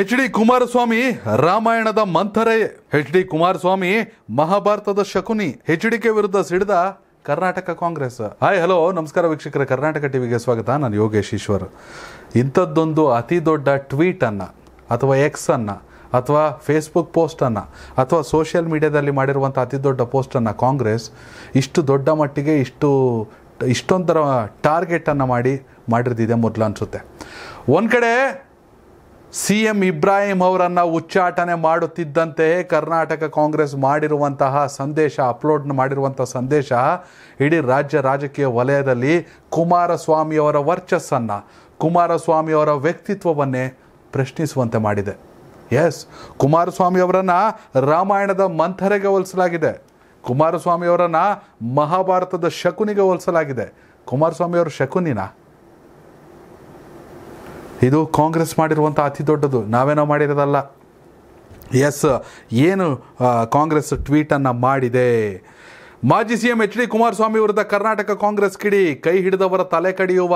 H D Kumaraswamy ರಾಮಾಯಣದ ಮಂಥರೇ H D Kumaraswamy ಮಹಾಭಾರತದ Shakuni H K ವಿರುದ್ಧ ಸಿಡಿದ ಕರ್ನಾಟಕ ಕಾಂಗ್ರೆಸ್ ಹಾಯ್ ಹಲೋ ನಮಸ್ಕಾರ ವೀಕ್ಷಕರ ಕರ್ನಾಟಕ ಟಿವಿಗೆ ಸ್ವಾಗತ ನಾನು ಯೋಗೇಶ್ ಈಶ್ವರ್ ಇಂಥದ್ದೊಂದು ಅತಿ ದೊಡ್ಡ ಟ್ವೀಟನ್ನು ಅಥವಾ ಎಕ್ಸ್ ಅನ್ನು ಅಥವಾ ಫೇಸ್ಬುಕ್ ಪೋಸ್ಟನ್ನು ಅಥವಾ ಸೋಷಿಯಲ್ ಮೀಡಿಯಾದಲ್ಲಿ ಮಾಡಿರುವಂಥ ಅತಿ ದೊಡ್ಡ ಪೋಸ್ಟನ್ನು ಕಾಂಗ್ರೆಸ್ ಇಷ್ಟು ದೊಡ್ಡ ಮಟ್ಟಿಗೆ ಇಷ್ಟು ಇಷ್ಟೊಂದರ ಟಾರ್ಗೆಟನ್ನು ಮಾಡಿ ಮಾಡಿರ್ದಿದೆ ಮೊದಲು ಅನ್ಸುತ್ತೆ ಒಂದ್ ಕಡೆ ಸಿ ಎಂ ಇಬ್ರಾಹಿಂ ಅವರನ್ನು ಉಚ್ಚಾಟನೆ ಮಾಡುತ್ತಿದ್ದಂತೆಯೇ ಕರ್ನಾಟಕ ಕಾಂಗ್ರೆಸ್ ಮಾಡಿರುವಂತಹ ಸಂದೇಶ ಅಪ್ಲೋಡ್ ಮಾಡಿರುವಂಥ ಸಂದೇಶ ಇಡೀ ರಾಜ್ಯ ರಾಜಕೀಯ ವಲಯದಲ್ಲಿ ಕುಮಾರಸ್ವಾಮಿಯವರ ವರ್ಚಸ್ಸನ್ನು ಕುಮಾರಸ್ವಾಮಿಯವರ ವ್ಯಕ್ತಿತ್ವವನ್ನೇ ಪ್ರಶ್ನಿಸುವಂತೆ ಮಾಡಿದೆ ಎಸ್ ಕುಮಾರಸ್ವಾಮಿಯವರನ್ನು ರಾಮಾಯಣದ ಮಂಥರೆಗೆ ಹೋಲಿಸಲಾಗಿದೆ ಕುಮಾರಸ್ವಾಮಿಯವರನ್ನು ಮಹಾಭಾರತದ ಶಕುನಿಗೆ ಹೋಲಿಸಲಾಗಿದೆ ಕುಮಾರಸ್ವಾಮಿಯವರು ಶಕುನಿನ ಇದು ಕಾಂಗ್ರೆಸ್ ಮಾಡಿರುವಂಥ ಅತಿ ದೊಡ್ಡದು ನಾವೇನೋ ಮಾಡಿರೋದಲ್ಲ ಎಸ್ ಏನು ಕಾಂಗ್ರೆಸ್ ಟ್ವೀಟನ್ನು ಮಾಡಿದೆ ಮಾಜಿ ಸಿಎಂ ಎಚ್ ಡಿ ಕುಮಾರಸ್ವಾಮಿ ವಿರುದ್ಧ ಕರ್ನಾಟಕ ಕಾಂಗ್ರೆಸ್ ಕಿಡಿ ಕೈ ಹಿಡಿದವರ ತಲೆ ಕಡಿಯುವ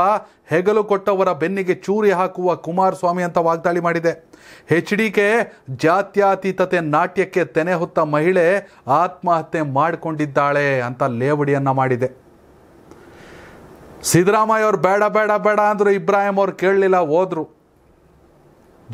ಹೆಗಲು ಕೊಟ್ಟವರ ಬೆನ್ನಿಗೆ ಚೂರಿ ಹಾಕುವ ಕುಮಾರಸ್ವಾಮಿ ಅಂತ ವಾಗ್ದಾಳಿ ಮಾಡಿದೆ ಎಚ್ ಕೆ ಜಾತ್ಯಾತೀತತೆ ನಾಟ್ಯಕ್ಕೆ ತೆನೆ ಹೊತ್ತ ಮಹಿಳೆ ಆತ್ಮಹತ್ಯೆ ಮಾಡಿಕೊಂಡಿದ್ದಾಳೆ ಅಂತ ಲೇವಡಿಯನ್ನು ಮಾಡಿದೆ ಸಿದ್ದರಾಮಯ್ಯ ಅವ್ರು ಬೇಡ ಬೇಡ ಬೇಡ ಅಂದರು ಇಬ್ರಾಹಿಂ ಅವ್ರು ಕೇಳಲಿಲ್ಲ ಹೋದರು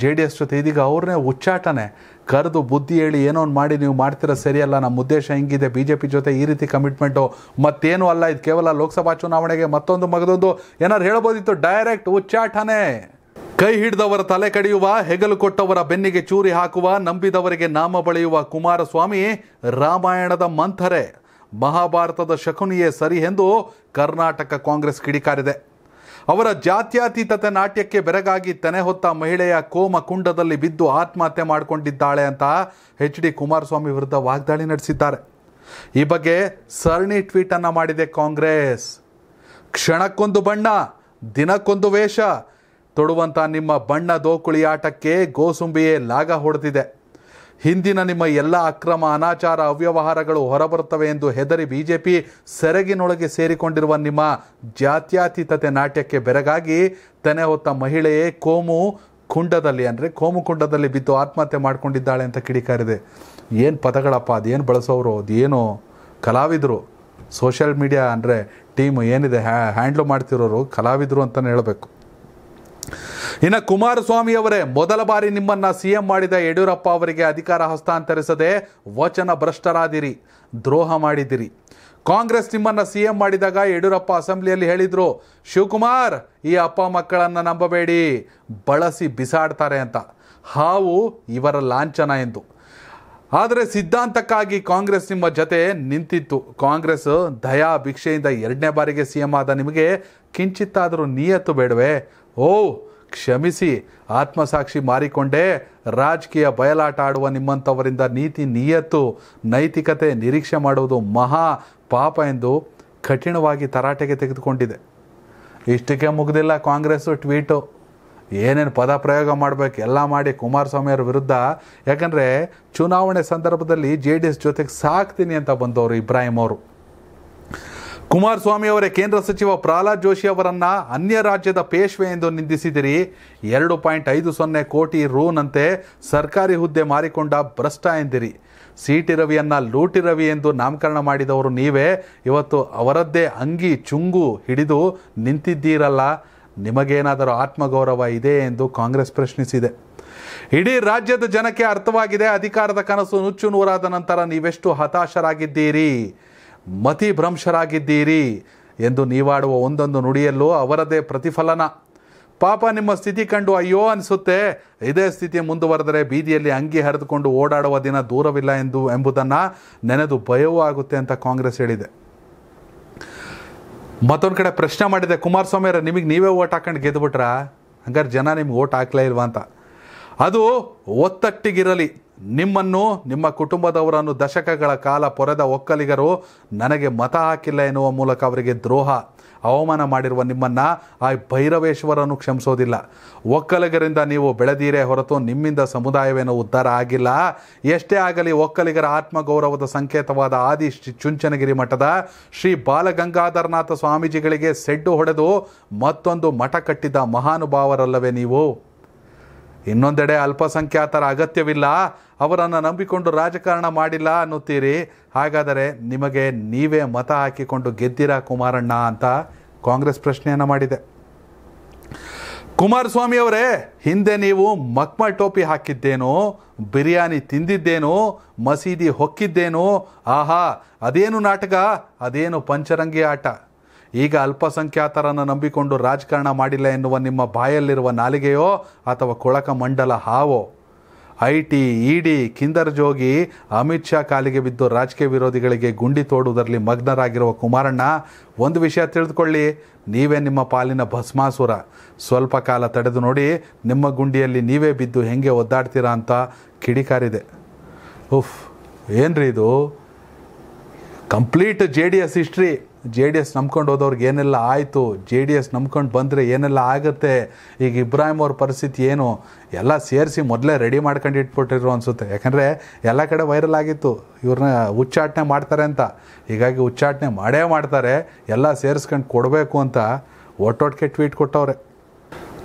ಜೆ ಡಿ ಎಸ್ ಜೊತೆ ಇದೀಗ ಅವ್ರನ್ನೇ ಉಚ್ಚಾಟನೆ ಕರೆದು ಬುದ್ಧಿ ಹೇಳಿ ಏನೋ ಒಂದು ಮಾಡಿ ನೀವು ಮಾಡ್ತೀರ ಸರಿಯಲ್ಲ ನಮ್ಮ ಉದ್ದೇಶ ಹೆಂಗಿದೆ ಬಿ ಜೆ ಪಿ ಜೊತೆ ಈ ರೀತಿ ಕಮಿಟ್ಮೆಂಟು ಮತ್ತೇನು ಅಲ್ಲ ಇದು ಕೇವಲ ಲೋಕಸಭಾ ಚುನಾವಣೆಗೆ ಮತ್ತೊಂದು ಮಗದೊಂದು ಏನಾರು ಹೇಳ್ಬೋದಿತ್ತು ಡೈರೆಕ್ಟ್ ಉಚ್ಚಾಟನೆ ಕೈ ಹಿಡಿದವರ ತಲೆ ಕಡಿಯುವ ಹೆಗಲು ಕೊಟ್ಟವರ ಬೆನ್ನಿಗೆ ಚೂರಿ ಹಾಕುವ ನಂಬಿದವರಿಗೆ ನಾಮ ಬಳಿಯುವ ಕುಮಾರಸ್ವಾಮಿ ರಾಮಾಯಣದ ಮಂಥರೆ ಮಹಾಭಾರತದ ಶಕುನಿಯೇ ಸರಿ ಎಂದು ಕರ್ನಾಟಕ ಕಾಂಗ್ರೆಸ್ ಕಿಡಿಕಾರಿದೆ ಅವರ ಜಾತ್ಯತೀತತೆ ನಾಟ್ಯಕ್ಕೆ ಬೆರಗಾಗಿ ತೆನೆ ಹೊತ್ತ ಮಹಿಳೆಯ ಕೋಮ ಕುಂಡದಲ್ಲಿ ಬಿದ್ದು ಆತ್ಮಹತ್ಯೆ ಮಾಡಿಕೊಂಡಿದ್ದಾಳೆ ಅಂತ ಎಚ್ ಡಿ ಕುಮಾರಸ್ವಾಮಿ ವಿರುದ್ಧ ವಾಗ್ದಾಳಿ ನಡೆಸಿದ್ದಾರೆ ಈ ಬಗ್ಗೆ ಸರಣಿ ಟ್ವೀಟನ್ನು ಮಾಡಿದೆ ಕಾಂಗ್ರೆಸ್ ಕ್ಷಣಕ್ಕೊಂದು ಬಣ್ಣ ದಿನಕ್ಕೊಂದು ವೇಷ ತೊಡುವಂಥ ನಿಮ್ಮ ಬಣ್ಣ ದೋಕುಳಿ ಆಟಕ್ಕೆ ಗೋಸುಂಬಿಯೇ ಲಾಗ ಹೊಡೆದಿದೆ ಹಿಂದಿನ ನಿಮ್ಮ ಎಲ್ಲ ಅಕ್ರಮ ಅನಾಚಾರ ಅವ್ಯವಹಾರಗಳು ಹೊರಬರುತ್ತವೆ ಎಂದು ಹೆದರಿ ಬಿಜೆಪಿ ಸೆರಗಿನೊಳಗೆ ಸೇರಿಕೊಂಡಿರುವ ನಿಮ್ಮ ಜಾತ್ಯಾತೀತತೆ ನಾಟ್ಯಕ್ಕೆ ಬೆರಗಾಗಿ ತೆನೆ ಹೊತ್ತ ಮಹಿಳೆಯೇ ಕೋಮು ಕುಂಡದಲ್ಲಿ ಅಂದರೆ ಕೋಮು ಕುಂಡದಲ್ಲಿ ಬಿದ್ದು ಆತ್ಮಹತ್ಯೆ ಮಾಡಿಕೊಂಡಿದ್ದಾಳೆ ಅಂತ ಕಿಡಿಕಾರಿದೆ ಏನು ಪದಗಳಪ್ಪ ಅದೇನು ಬಳಸೋರು ಅದೇನು ಕಲಾವಿದರು ಸೋಷಿಯಲ್ ಮೀಡಿಯಾ ಅಂದರೆ ಟೀಮ್ ಏನಿದೆ ಹ್ಯಾಂಡ್ಲ್ ಮಾಡ್ತಿರೋರು ಕಲಾವಿದರು ಅಂತಲೇ ಹೇಳಬೇಕು ಇನ್ನು ಕುಮಾರಸ್ವಾಮಿ ಅವರೇ ಮೊದಲ ಬಾರಿ ನಿಮ್ಮನ್ನ ಸಿಎಂ ಮಾಡಿದ ಯಡಿಯೂರಪ್ಪ ಅವರಿಗೆ ಅಧಿಕಾರ ಹಸ್ತಾಂತರಿಸದೆ ವಚನ ಭ್ರಷ್ಟರಾದಿರಿ ದ್ರೋಹ ಮಾಡಿದಿರಿ ಕಾಂಗ್ರೆಸ್ ನಿಮ್ಮನ್ನು ಸಿಎಂ ಮಾಡಿದಾಗ ಯಡಿಯೂರಪ್ಪ ಅಸೆಂಬ್ಲಿಯಲ್ಲಿ ಹೇಳಿದರು ಶಿವಕುಮಾರ್ ಈ ಅಪ್ಪ ಮಕ್ಕಳನ್ನು ನಂಬಬೇಡಿ ಬಳಸಿ ಬಿಸಾಡ್ತಾರೆ ಅಂತ ಹಾವು ಇವರ ಲಾಂಛನ ಎಂದು ಆದರೆ ಸಿದ್ಧಾಂತಕ್ಕಾಗಿ ಕಾಂಗ್ರೆಸ್ ನಿಮ್ಮ ಜೊತೆ ನಿಂತಿತ್ತು ಕಾಂಗ್ರೆಸ್ ದಯಾ ಭಿಕ್ಷೆಯಿಂದ ಎರಡನೇ ಬಾರಿಗೆ ಸಿ ಎಂ ಆದ ನಿಮಗೆ ಕಿಂಚಿತ್ತಾದರೂ ನಿಯತ್ತು ಬೇಡವೇ ಓ ಕ್ಷಮಿಸಿ ಆತ್ಮಸಾಕ್ಷಿ ಮಾರಿಕೊಂಡೇ ರಾಜಕೀಯ ಬಯಲಾಟ ಆಡುವ ನಿಮ್ಮಂಥವರಿಂದ ನೀತಿ ನಿಯತ್ತು ನೈತಿಕತೆ ನಿರೀಕ್ಷೆ ಮಾಡುವುದು ಮಹಾ ಪಾಪ ಎಂದು ಕಠಿಣವಾಗಿ ತರಾಟೆಗೆ ತೆಗೆದುಕೊಂಡಿದೆ ಇಷ್ಟಕ್ಕೆ ಮುಗ್ದಿಲ್ಲ ಕಾಂಗ್ರೆಸ್ಸು ಟ್ವೀಟು ಏನೇನು ಪದ ಪ್ರಯೋಗ ಮಾಡಬೇಕು ಎಲ್ಲ ಮಾಡಿ ಕುಮಾರಸ್ವಾಮಿಯವ್ರ ವಿರುದ್ಧ ಯಾಕಂದರೆ ಚುನಾವಣೆ ಸಂದರ್ಭದಲ್ಲಿ ಜೆ ಡಿ ಎಸ್ ಜೊತೆಗೆ ಸಾಕ್ತೀನಿ ಅಂತ ಬಂದವರು ಇಬ್ರಾಹಿಂ ಅವರು ಕುಮಾರಸ್ವಾಮಿ ಅವರೇ ಕೇಂದ್ರ ಸಚಿವ ಪ್ರಹ್ಲಾದ್ ಜೋಶಿ ಅವರನ್ನು ಅನ್ಯ ರಾಜ್ಯದ ಪೇಶ್ವೆ ಎಂದು ನಿಂದಿಸಿದಿರಿ ಎರಡು ಪಾಯಿಂಟ್ ಐದು ಸೊನ್ನೆ ಕೋಟಿ ರೂನಂತೆ ಸರ್ಕಾರಿ ಹುದ್ದೆ ಮಾರಿಕೊಂಡ ಭ್ರಷ್ಟ ಎಂದಿರಿ ಸಿಟಿ ರವಿಯನ್ನ ರವಿಯನ್ನು ಲೂಟಿ ರವಿ ಎಂದು ನಾಮಕರಣ ಮಾಡಿದವರು ನೀವೇ ಇವತ್ತು ಅವರದ್ದೇ ಅಂಗಿ ಚುಂಗು ಹಿಡಿದು ನಿಂತಿದ್ದೀರಲ್ಲ ನಿಮಗೇನಾದರೂ ಆತ್ಮಗೌರವ ಇದೆ ಎಂದು ಕಾಂಗ್ರೆಸ್ ಪ್ರಶ್ನಿಸಿದೆ ಇಡೀ ರಾಜ್ಯದ ಜನಕ್ಕೆ ಅರ್ಥವಾಗಿದೆ ಅಧಿಕಾರದ ಕನಸು ನುಚ್ಚು ನೂರಾದ ನಂತರ ನೀವೆಷ್ಟು ಹತಾಶರಾಗಿದ್ದೀರಿ ಭ್ರಂಶರಾಗಿದ್ದೀರಿ ಎಂದು ನೀವಾಡುವ ಒಂದೊಂದು ನುಡಿಯಲ್ಲೂ ಅವರದೇ ಪ್ರತಿಫಲನ ಪಾಪ ನಿಮ್ಮ ಸ್ಥಿತಿ ಕಂಡು ಅಯ್ಯೋ ಅನಿಸುತ್ತೆ ಇದೇ ಸ್ಥಿತಿ ಮುಂದುವರೆದರೆ ಬೀದಿಯಲ್ಲಿ ಅಂಗಿ ಹರಿದುಕೊಂಡು ಓಡಾಡುವ ದಿನ ದೂರವಿಲ್ಲ ಎಂದು ಎಂಬುದನ್ನು ನೆನೆದು ಭಯವೂ ಆಗುತ್ತೆ ಅಂತ ಕಾಂಗ್ರೆಸ್ ಹೇಳಿದೆ ಮತ್ತೊಂದು ಕಡೆ ಪ್ರಶ್ನೆ ಮಾಡಿದೆ ಕುಮಾರಸ್ವಾಮಿ ಅವರ ನಿಮಗೆ ನೀವೇ ಓಟ್ ಹಾಕೊಂಡು ಗೆದ್ದುಬಿಟ್ರಾ ಹಂಗಾರೆ ಜನ ನಿಮ್ಗೆ ಓಟ್ ಹಾಕ್ಲೇ ಇಲ್ವಾ ಅಂತ ಅದು ಒತ್ತಟ್ಟಿಗಿರಲಿ ನಿಮ್ಮನ್ನು ನಿಮ್ಮ ಕುಟುಂಬದವರನ್ನು ದಶಕಗಳ ಕಾಲ ಪೊರೆದ ಒಕ್ಕಲಿಗರು ನನಗೆ ಮತ ಹಾಕಿಲ್ಲ ಎನ್ನುವ ಮೂಲಕ ಅವರಿಗೆ ದ್ರೋಹ ಅವಮಾನ ಮಾಡಿರುವ ನಿಮ್ಮನ್ನು ಆ ಭೈರವೇಶ್ವರನು ಕ್ಷಮಿಸೋದಿಲ್ಲ ಒಕ್ಕಲಿಗರಿಂದ ನೀವು ಬೆಳೆದೀರೇ ಹೊರತು ನಿಮ್ಮಿಂದ ಸಮುದಾಯವೇನೋ ಉದ್ಧಾರ ಆಗಿಲ್ಲ ಎಷ್ಟೇ ಆಗಲಿ ಒಕ್ಕಲಿಗರ ಆತ್ಮಗೌರವದ ಸಂಕೇತವಾದ ಆದಿ ಚುಂಚನಗಿರಿ ಮಠದ ಶ್ರೀ ಬಾಲಗಂಗಾಧರನಾಥ ಸ್ವಾಮೀಜಿಗಳಿಗೆ ಸೆಡ್ಡು ಹೊಡೆದು ಮತ್ತೊಂದು ಮಠ ಕಟ್ಟಿದ ಮಹಾನುಭಾವರಲ್ಲವೇ ನೀವು ಇನ್ನೊಂದೆಡೆ ಅಲ್ಪಸಂಖ್ಯಾತರ ಅಗತ್ಯವಿಲ್ಲ ಅವರನ್ನು ನಂಬಿಕೊಂಡು ರಾಜಕಾರಣ ಮಾಡಿಲ್ಲ ಅನ್ನುತ್ತೀರಿ ಹಾಗಾದರೆ ನಿಮಗೆ ನೀವೇ ಮತ ಹಾಕಿಕೊಂಡು ಗೆದ್ದಿರಾ ಕುಮಾರಣ್ಣ ಅಂತ ಕಾಂಗ್ರೆಸ್ ಪ್ರಶ್ನೆಯನ್ನು ಮಾಡಿದೆ ಕುಮಾರಸ್ವಾಮಿಯವರೇ ಹಿಂದೆ ನೀವು ಮಕ್ಮಲ್ ಟೋಪಿ ಹಾಕಿದ್ದೇನು ಬಿರಿಯಾನಿ ತಿಂದಿದ್ದೇನು ಮಸೀದಿ ಹೊಕ್ಕಿದ್ದೇನು ಆಹಾ ಅದೇನು ನಾಟಕ ಅದೇನು ಪಂಚರಂಗಿ ಆಟ ಈಗ ಅಲ್ಪಸಂಖ್ಯಾತರನ್ನು ನಂಬಿಕೊಂಡು ರಾಜಕಾರಣ ಮಾಡಿಲ್ಲ ಎನ್ನುವ ನಿಮ್ಮ ಬಾಯಲ್ಲಿರುವ ನಾಲಿಗೆಯೋ ಅಥವಾ ಕೊಳಕ ಮಂಡಲ ಹಾವೋ I T ED Kindar Jogi Amit Shah ಕಾಲಿಗೆ ಬಿದ್ದು ರಾಜಕೀಯ ವಿರೋಧಿಗಳಿಗೆ ಗುಂಡಿ ತೋಡುವುದರಲ್ಲಿ ಮಗ್ನರಾಗಿರುವ ಕುಮಾರಣ್ಣ ಒಂದು ವಿಷಯ ತಿಳಿದುಕೊಳ್ಳಿ ನೀವೇ ನಿಮ್ಮ ಪಾಲಿನ ಭಸ್ಮಾಸುರ ಸ್ವಲ್ಪ ಕಾಲ ತಡೆದು ನೋಡಿ ನಿಮ್ಮ ಗುಂಡಿಯಲ್ಲಿ ನೀವೇ ಬಿದ್ದು ಹೆಂಗೆ ಒದ್ದಾಡ್ತೀರಾ ಅಂತ ಕಿಡಿಕಾರಿದೆ ಉಫ್ ಏನ್ರಿ ಇದು complete J D S history J D S ನಂಬ್ಕೊಂಡು ಹೋದವ್ರಿಗೆ ಏನೆಲ್ಲ ಆಯಿತು ಜೆ ಡಿ ಎಸ್ ನಂಬ್ಕೊಂಡು ಬಂದರೆ ಏನೆಲ್ಲ ಆಗುತ್ತೆ ಈಗ ಇಬ್ರಾಹಿಂ ಅವ್ರ ಪರಿಸ್ಥಿತಿ ಏನು ಎಲ್ಲ ಸೇರಿಸಿ ಮೊದಲೇ ರೆಡಿ ಮಾಡ್ಕೊಂಡು ಇಟ್ಬಿಟ್ಟಿರು ಅನಿಸುತ್ತೆ ಯಾಕಂದರೆ ಎಲ್ಲ ಕಡೆ ವೈರಲ್ ಆಗಿತ್ತು ಇವ್ರನ್ನ ಉಚ್ಚಾಟನೆ ಮಾಡ್ತಾರೆ ಅಂತ ಹೀಗಾಗಿ ಉಚ್ಚಾಟನೆ ಮಾಡೇ ಮಾಡ್ತಾರೆ ಎಲ್ಲ ಸೇರಿಸ್ಕೊಂಡು ಕೊಡಬೇಕು ಅಂತ ಒಟ್ಟೊಟ್ಟಿಗೆ ಟ್ವೀಟ್ ಕೊಟ್ಟವ್ರೆ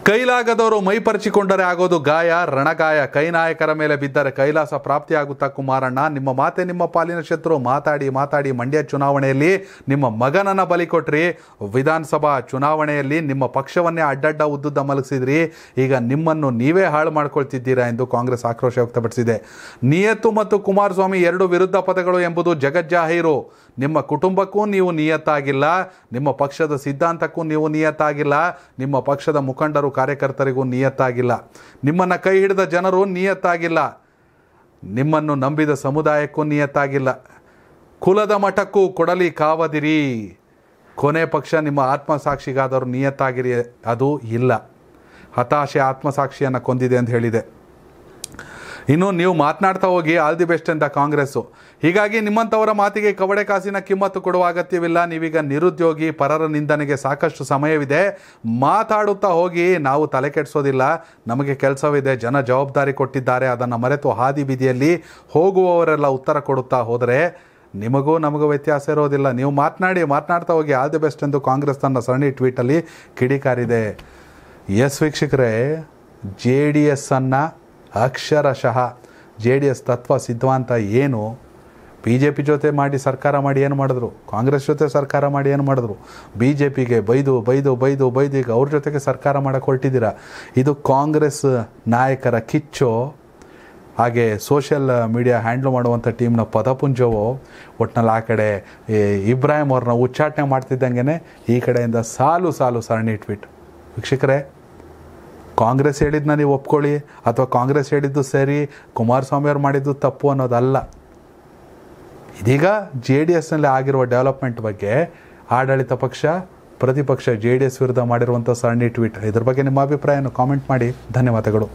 ಕೈಲಾಗದವರು ಮೈಪರಚಿಕೊಂಡರೆ ಆಗೋದು ಗಾಯ ರಣಗಾಯ ನಾಯಕರ ಮೇಲೆ ಬಿದ್ದರೆ ಕೈಲಾಸ ಪ್ರಾಪ್ತಿಯಾಗುತ್ತಾ ಕುಮಾರಣ್ಣ ನಿಮ್ಮ ಮಾತೆ ನಿಮ್ಮ ಪಾಲಿನ ಶತ್ರು ಮಾತಾಡಿ ಮಾತಾಡಿ ಮಂಡ್ಯ ಚುನಾವಣೆಯಲ್ಲಿ ನಿಮ್ಮ ಮಗನನ್ನು ಬಲಿ ಕೊಟ್ರಿ ವಿಧಾನಸಭಾ ಚುನಾವಣೆಯಲ್ಲಿ ನಿಮ್ಮ ಪಕ್ಷವನ್ನೇ ಅಡ್ಡಡ್ಡ ಉದ್ದುದ್ದ ಮಲಗಿಸಿದ್ರಿ ಈಗ ನಿಮ್ಮನ್ನು ನೀವೇ ಹಾಳು ಮಾಡ್ಕೊಳ್ತಿದ್ದೀರಾ ಎಂದು ಕಾಂಗ್ರೆಸ್ ಆಕ್ರೋಶ ವ್ಯಕ್ತಪಡಿಸಿದೆ ನಿಯತ್ತು ಮತ್ತು ಕುಮಾರಸ್ವಾಮಿ ಎರಡು ವಿರುದ್ಧ ಪದಗಳು ಎಂಬುದು ಜಗಜ್ಜಾಹೀರು ನಿಮ್ಮ ಕುಟುಂಬಕ್ಕೂ ನೀವು ನಿಯತ್ತಾಗಿಲ್ಲ ನಿಮ್ಮ ಪಕ್ಷದ ಸಿದ್ಧಾಂತಕ್ಕೂ ನೀವು ನಿಯತ್ತಾಗಿಲ್ಲ ನಿಮ್ಮ ಪಕ್ಷದ ಮುಖಂಡರು ಕಾರ್ಯಕರ್ತರಿಗೂ ನಿಯತ್ತಾಗಿಲ್ಲ ನಿಮ್ಮನ್ನು ಕೈ ಹಿಡಿದ ಜನರು ನಿಯತ್ತಾಗಿಲ್ಲ ನಿಮ್ಮನ್ನು ನಂಬಿದ ಸಮುದಾಯಕ್ಕೂ ನಿಯತ್ತಾಗಿಲ್ಲ ಕುಲದ ಮಠಕ್ಕೂ ಕೊಡಲಿ ಕಾವದಿರಿ ಕೊನೆ ಪಕ್ಷ ನಿಮ್ಮ ಆತ್ಮಸಾಕ್ಷಿಗಾದರೂ ನಿಯತ್ತಾಗಿರಿ ಅದು ಇಲ್ಲ ಹತಾಶೆ ಆತ್ಮಸಾಕ್ಷಿಯನ್ನು ಕೊಂದಿದೆ ಅಂತ ಹೇಳಿದೆ ಇನ್ನು ನೀವು ಮಾತನಾಡ್ತಾ ಹೋಗಿ ಆಲ್ ದಿ ಬೆಸ್ಟ್ ಅಂತ ಕಾಂಗ್ರೆಸ್ಸು ಹೀಗಾಗಿ ನಿಮ್ಮಂಥವರ ಮಾತಿಗೆ ಕವಡೆ ಕಾಸಿನ ಕಿಮ್ಮತ್ತು ಕೊಡುವ ಅಗತ್ಯವಿಲ್ಲ ನೀವೀಗ ನಿರುದ್ಯೋಗಿ ಪರರ ನಿಂದನೆಗೆ ಸಾಕಷ್ಟು ಸಮಯವಿದೆ ಮಾತಾಡುತ್ತಾ ಹೋಗಿ ನಾವು ತಲೆ ಕೆಡಿಸೋದಿಲ್ಲ ನಮಗೆ ಕೆಲಸವಿದೆ ಜನ ಜವಾಬ್ದಾರಿ ಕೊಟ್ಟಿದ್ದಾರೆ ಅದನ್ನು ಮರೆತು ಹಾದಿ ಬೀದಿಯಲ್ಲಿ ಹೋಗುವವರೆಲ್ಲ ಉತ್ತರ ಕೊಡುತ್ತಾ ಹೋದರೆ ನಿಮಗೂ ನಮಗೂ ವ್ಯತ್ಯಾಸ ಇರೋದಿಲ್ಲ ನೀವು ಮಾತನಾಡಿ ಮಾತನಾಡ್ತಾ ಹೋಗಿ ಆಲ್ ದಿ ಬೆಸ್ಟ್ ಎಂದು ಕಾಂಗ್ರೆಸ್ ತನ್ನ ಸರಣಿ ಟ್ವೀಟಲ್ಲಿ ಕಿಡಿಕಾರಿದೆ ಎಸ್ ವೀಕ್ಷಕರೇ ಜೆ ಡಿ ಎಸ್ಸನ್ನು ಅಕ್ಷರಶಃ ಜೆ ಡಿ ಎಸ್ ತತ್ವ ಸಿದ್ಧಾಂತ ಏನು ಬಿ ಜೆ ಪಿ ಜೊತೆ ಮಾಡಿ ಸರ್ಕಾರ ಮಾಡಿ ಏನು ಮಾಡಿದ್ರು ಕಾಂಗ್ರೆಸ್ ಜೊತೆ ಸರ್ಕಾರ ಮಾಡಿ ಏನು ಮಾಡಿದ್ರು ಬಿ ಜೆ ಪಿಗೆ ಬೈದು ಬೈದು ಬೈದು ಬೈದು ಈಗ ಅವ್ರ ಜೊತೆಗೆ ಸರ್ಕಾರ ಮಾಡಕ್ಕೆ ಹೊರಟಿದ್ದೀರಾ ಇದು ಕಾಂಗ್ರೆಸ್ ನಾಯಕರ ಕಿಚ್ಚು ಹಾಗೆ ಸೋಷಿಯಲ್ ಮೀಡಿಯಾ ಹ್ಯಾಂಡ್ಲ್ ಮಾಡುವಂಥ ಟೀಮ್ನ ಪದಪುಂಜವೋ ಒಟ್ನಲ್ಲಿ ಆ ಕಡೆ ಇಬ್ರಾಹಿಂ ಅವ್ರನ್ನ ಉಚ್ಚಾಟನೆ ಮಾಡ್ತಿದ್ದಂಗೆ ಈ ಕಡೆಯಿಂದ ಸಾಲು ಸಾಲು ಸರಣಿ ಟ್ವೀಟ್ ವೀಕ್ಷಕರೇ ಕಾಂಗ್ರೆಸ್ ಹೇಳಿದ್ದನ್ನ ನೀವು ಒಪ್ಕೊಳ್ಳಿ ಅಥವಾ ಕಾಂಗ್ರೆಸ್ ಹೇಳಿದ್ದು ಸರಿ ಅವ್ರು ಮಾಡಿದ್ದು ತಪ್ಪು ಅನ್ನೋದಲ್ಲ ಇದೀಗ ಜೆ ಡಿ ಎಸ್ನಲ್ಲಿ ಆಗಿರುವ ಡೆವಲಪ್ಮೆಂಟ್ ಬಗ್ಗೆ ಆಡಳಿತ ಪಕ್ಷ ಪ್ರತಿಪಕ್ಷ ಜೆ ಡಿ ಎಸ್ ವಿರುದ್ಧ ಮಾಡಿರುವಂಥ ಸರಣಿ ಟ್ವೀಟ್ ಇದ್ರ ಬಗ್ಗೆ ನಿಮ್ಮ ಅಭಿಪ್ರಾಯವನ್ನು ಕಾಮೆಂಟ್ ಮಾಡಿ ಧನ್ಯವಾದಗಳು